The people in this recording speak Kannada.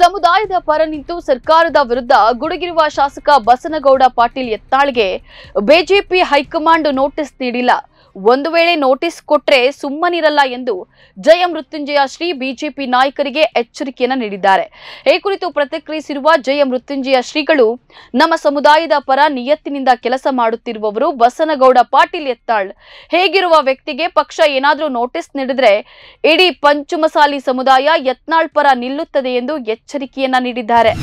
ಸಮುದಾಯದ ಪರ ನಿಂತು ಸರ್ಕಾರದ ವಿರುದ್ಧ ಗುಡುಗಿರುವ ಶಾಸಕ ಬಸನಗೌಡ ಪಾಟೀಲ್ ಎತ್ತಾಳ್ಗೆ ಬಿಜೆಪಿ ಹೈಕಮಾಂಡ್ ನೋಟಿಸ್ ನೀಡಿಲ್ಲ ಒಂದು ವೇಳೆ ನೋಟಿಸ್ ಕೊಟ್ಟರೆ ಸುಮ್ಮನಿರಲ್ಲ ಎಂದು ಜಯ ಮೃತ್ಯುಂಜಯ ಶ್ರೀ ಬಿಜೆಪಿ ನಾಯಕರಿಗೆ ಎಚ್ಚರಿಕೆಯನ್ನು ನೀಡಿದ್ದಾರೆ ಈ ಕುರಿತು ಪ್ರತಿಕ್ರಿಯಿಸಿರುವ ಜಯ ಮೃತ್ಯುಂಜಯ ಶ್ರೀಗಳು ನಮ್ಮ ಸಮುದಾಯದ ಪರ ನಿಯತ್ತಿನಿಂದ ಕೆಲಸ ಮಾಡುತ್ತಿರುವವರು ಬಸನಗೌಡ ಪಾಟೀಲ್ ಎತ್ತಾಳ್ ಹೇಗಿರುವ ವ್ಯಕ್ತಿಗೆ ಪಕ್ಷ ಏನಾದರೂ ನೋಟಿಸ್ ನೀಡಿದ್ರೆ ಇಡೀ ಪಂಚಮಸಾಲಿ ಸಮುದಾಯ ಯತ್ನಾಳ್ ಪರ ನಿಲ್ಲುತ್ತದೆ ಎಂದು ಎಚ್ಚರಿಕೆಯನ್ನ ನೀಡಿದ್ದಾರೆ